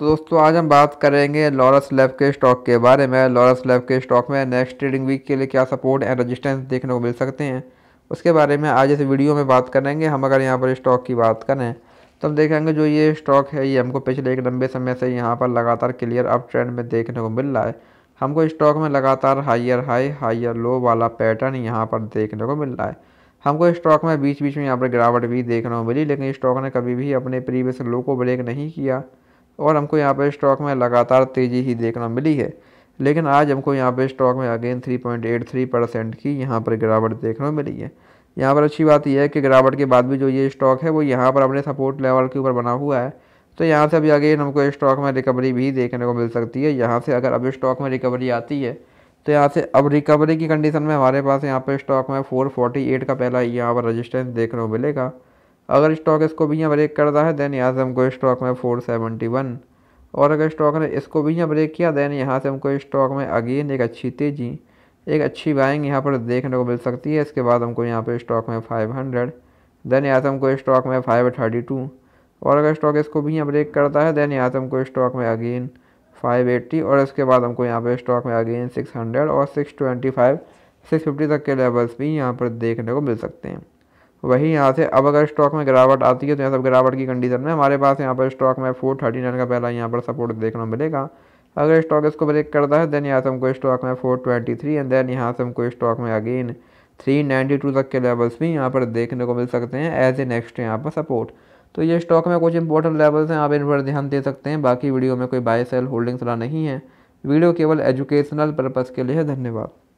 तो दोस्तों आज हम बात करेंगे लॉरस लेफ के स्टॉक के बारे में लॉरस लेफ के स्टॉक में नेक्स्ट ट्रेडिंग वीक के लिए क्या सपोर्ट एंड रजिस्टेंस देखने को मिल सकते हैं उसके बारे में आज इस वीडियो में बात करेंगे हम अगर यहाँ पर स्टॉक की बात करें तो हम देखेंगे जो ये स्टॉक है ये हमको पिछले एक लंबे समय से यहाँ पर लगातार क्लियर अप ट्रेंड में देखने को मिल रहा है हमको स्टॉक में लगातार हाइयर हाई हाइयर लो वाला पैटर्न यहाँ पर देखने को मिल रहा है हमको स्टॉक में बीच बीच में यहाँ पर गिरावट भी देखने को मिली लेकिन स्टॉक ने कभी भी अपने प्रीवियस लो को ब्रेक नहीं किया और हमको यहाँ पर स्टॉक में लगातार तेज़ी ही देखना मिली है लेकिन आज हमको यहाँ पर स्टॉक में अगेन 3.83 परसेंट की यहाँ पर गिरावट देखने को मिली है यहाँ पर अच्छी बात यह है कि गिरावट के बाद भी जो ये स्टॉक है वो यहाँ पर अपने सपोर्ट लेवल के ऊपर बना हुआ है तो यहाँ से अभी अगेन हमको स्टॉक में रिकवरी भी देखने को मिल सकती है यहाँ से अगर अभी स्टॉक में रिकवरी आती है तो यहाँ से अब रिकवरी की कंडीशन में हमारे पास यहाँ पर स्टॉक में एट का पहला यहाँ पर रजिस्टेंस देखने को मिलेगा अगर स्टॉक इसको भी यहाँ ब्रेक करता है देन यहाँ से हमको स्टॉक में फोर सेवेंटी वन और अगर स्टॉक ने इसको भी यहाँ ब्रेक किया देन यहाँ से हमको स्टॉक में अगेन एक अच्छी तेज़ी एक अच्छी बाइंग यहाँ पर देखने को मिल सकती है इसके बाद हमको यहाँ पर स्टॉक में फाइव हंड्रेड देन यहाँ से हमको स्टॉक में फाइव थर्टी टू और अगर स्टॉक इसको भी यहाँ ब्रेक करता है देन यहाँ से हमको स्टॉक में अगेन फाइव एट्टी और इसके बाद हमको यहाँ पर स्टॉक में अगेन सिक्स हंड्रेड और six twenty five six fifty तक के लेवल्स भी यहाँ पर देखने को मिल सकते हैं वही यहाँ से अब अगर स्टॉक में गिरावट आती है तो यहाँ सब गिरावट की कंडीशन में हमारे पास यहाँ पर स्टॉक में फोर थर्टी नाइन का पहला यहाँ पर सपोर्ट देखने को मिलेगा अगर स्टॉक इसको ब्रेक करता है देन यहाँ से हमको स्टॉक में four twenty three and then यहाँ से हमको स्टॉक में अगेन थ्री नाइन्टी टू तक के लेवल्स भी यहाँ पर देखने को मिल सकते हैं एज ए नेक्स्ट यहाँ पर सपोर्ट तो ये स्टॉक में कुछ इंपॉर्टेंट लेवल्स हैं आप इन पर ध्यान दे सकते हैं बाकी वीडियो में कोई बाय सेल होल्डिंग्स ला नहीं है वीडियो केवल एजुकेशनल पर्पज़ के लिए है धन्यवाद